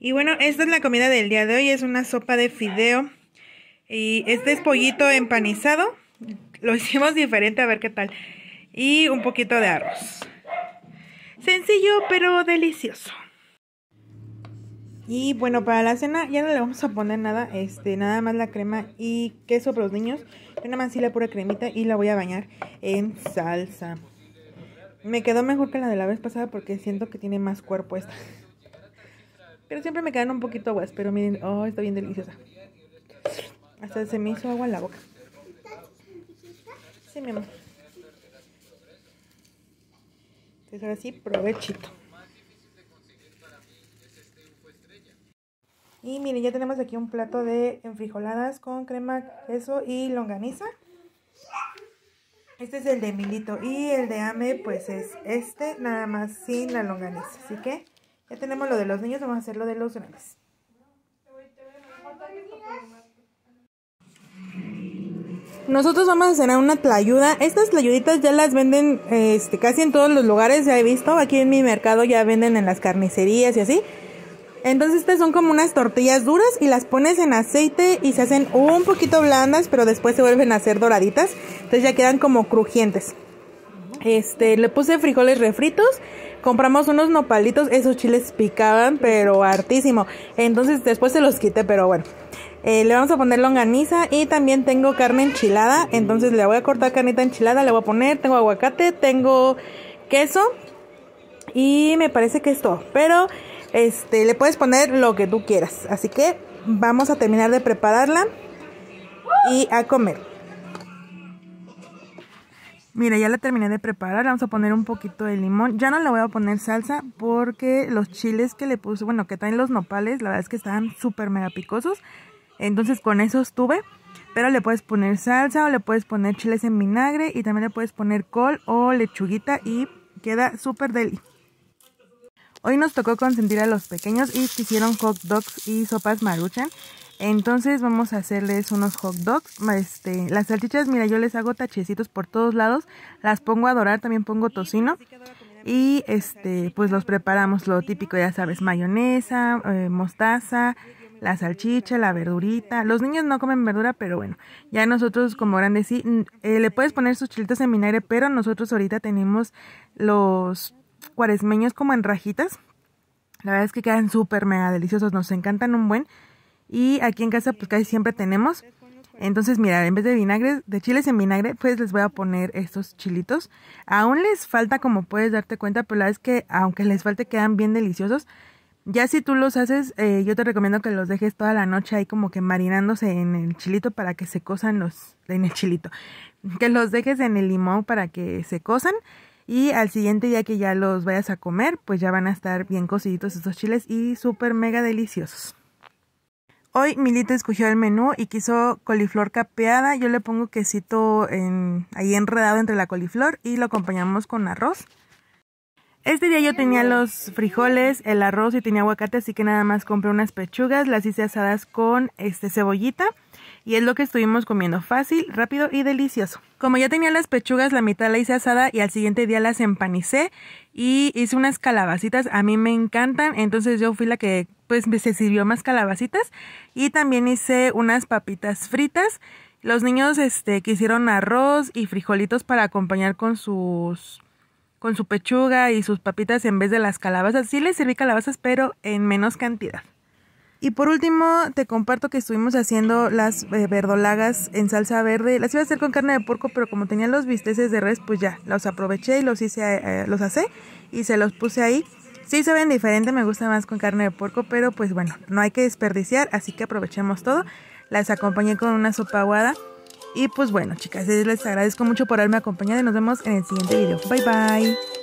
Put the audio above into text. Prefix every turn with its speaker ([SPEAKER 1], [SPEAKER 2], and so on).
[SPEAKER 1] Y bueno, esta es la comida del día de hoy, es una sopa de fideo. Y este es pollito empanizado, lo hicimos diferente, a ver qué tal. Y un poquito de arroz. Sencillo, pero delicioso. Y bueno, para la cena ya no le vamos a poner nada, este, nada más la crema y queso para los niños. Una mancilla pura cremita y la voy a bañar en salsa. Me quedó mejor que la de la vez pasada porque siento que tiene más cuerpo esta. Pero siempre me quedan un poquito aguas, pero miren, oh, está bien deliciosa. Hasta se me hizo agua en la boca. Sí, mi amor. Entonces ahora sí, provechito. Y miren, ya tenemos aquí un plato de enfrijoladas con crema, queso y longaniza. Este es el de Milito y el de Ame pues es este, nada más sin la longaniza. Así que ya tenemos lo de los niños, vamos a hacer lo de los grandes. Nosotros vamos a hacer una playuda Estas playuditas ya las venden este, casi en todos los lugares, ya he visto. Aquí en mi mercado ya venden en las carnicerías y así. Entonces estas son como unas tortillas duras y las pones en aceite y se hacen un poquito blandas, pero después se vuelven a hacer doraditas. Entonces ya quedan como crujientes. Este, le puse frijoles refritos compramos unos nopalitos, esos chiles picaban, pero hartísimo. Entonces después se los quité, pero bueno. Eh, le vamos a poner longaniza y también tengo carne enchilada. Entonces le voy a cortar carnita enchilada, le voy a poner, tengo aguacate, tengo queso y me parece que es todo. Pero este, le puedes poner lo que tú quieras. Así que vamos a terminar de prepararla y a comer. Mira, ya la terminé de preparar, vamos a poner un poquito de limón. Ya no le voy a poner salsa porque los chiles que le puse, bueno, que traen los nopales, la verdad es que estaban súper mega picosos. Entonces con eso estuve, pero le puedes poner salsa o le puedes poner chiles en vinagre y también le puedes poner col o lechuguita y queda súper deli. Hoy nos tocó consentir a los pequeños y hicieron hot dogs y sopas maruchan. Entonces vamos a hacerles unos hot dogs. Este, las salchichas, mira, yo les hago tachecitos por todos lados. Las pongo a dorar, también pongo tocino. Y este, pues los preparamos lo típico, ya sabes, mayonesa, eh, mostaza, la salchicha, la verdurita. Los niños no comen verdura, pero bueno, ya nosotros como grandes sí, eh, le puedes poner sus chilitos en vinagre, pero nosotros ahorita tenemos los cuaresmeños como en rajitas. La verdad es que quedan súper mega deliciosos, nos encantan un buen. Y aquí en casa pues casi siempre tenemos. Entonces, mira, en vez de vinagre, de chiles en vinagre, pues les voy a poner estos chilitos. Aún les falta, como puedes darte cuenta, pero la verdad es que aunque les falte, quedan bien deliciosos. Ya si tú los haces, eh, yo te recomiendo que los dejes toda la noche ahí como que marinándose en el chilito para que se cosan los... en el chilito. Que los dejes en el limón para que se cosan y al siguiente día que ya los vayas a comer, pues ya van a estar bien cociditos estos chiles y súper mega deliciosos. Hoy Milita escogió el menú y quiso coliflor capeada. Yo le pongo quesito en, ahí enredado entre la coliflor y lo acompañamos con arroz. Este día yo tenía los frijoles, el arroz y tenía aguacate, así que nada más compré unas pechugas, las hice asadas con este cebollita y es lo que estuvimos comiendo fácil, rápido y delicioso. Como ya tenía las pechugas, la mitad la hice asada y al siguiente día las empanicé y hice unas calabacitas, a mí me encantan, entonces yo fui la que pues se sirvió más calabacitas y también hice unas papitas fritas. Los niños este quisieron arroz y frijolitos para acompañar con sus con su pechuga y sus papitas en vez de las calabazas. Sí les serví calabazas, pero en menos cantidad. Y por último, te comparto que estuvimos haciendo las eh, verdolagas en salsa verde. Las iba a hacer con carne de porco, pero como tenía los bisteces de res, pues ya, los aproveché y los hice, eh, eh, los hacé y se los puse ahí. Sí se ven diferente, me gusta más con carne de porco, pero pues bueno, no hay que desperdiciar, así que aprovechemos todo. Las acompañé con una sopa aguada. Y pues bueno, chicas, les agradezco mucho por haberme acompañado y nos vemos en el siguiente video. Bye bye.